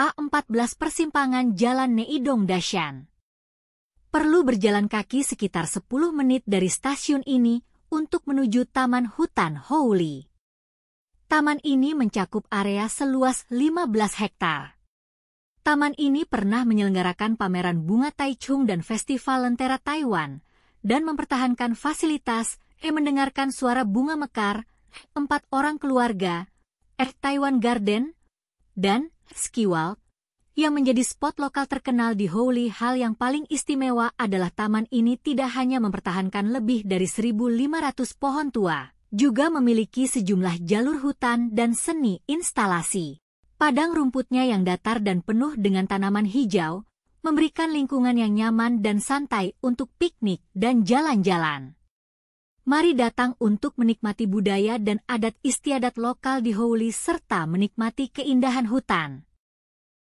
A14 persimpangan Jalan Neidong Dashan. Perlu berjalan kaki sekitar 10 menit dari stasiun ini untuk menuju Taman Hutan Houli. Taman ini mencakup area seluas 15 hektar. Taman ini pernah menyelenggarakan pameran bunga Taichung dan festival lentera Taiwan dan mempertahankan fasilitas eh mendengarkan suara bunga mekar, empat orang keluarga, eh Taiwan Garden, dan Skiwalk, yang menjadi spot lokal terkenal di Holy, hal yang paling istimewa adalah taman ini tidak hanya mempertahankan lebih dari 1.500 pohon tua, juga memiliki sejumlah jalur hutan dan seni instalasi. Padang rumputnya yang datar dan penuh dengan tanaman hijau, memberikan lingkungan yang nyaman dan santai untuk piknik dan jalan-jalan. Mari datang untuk menikmati budaya dan adat istiadat lokal di Houli serta menikmati keindahan hutan.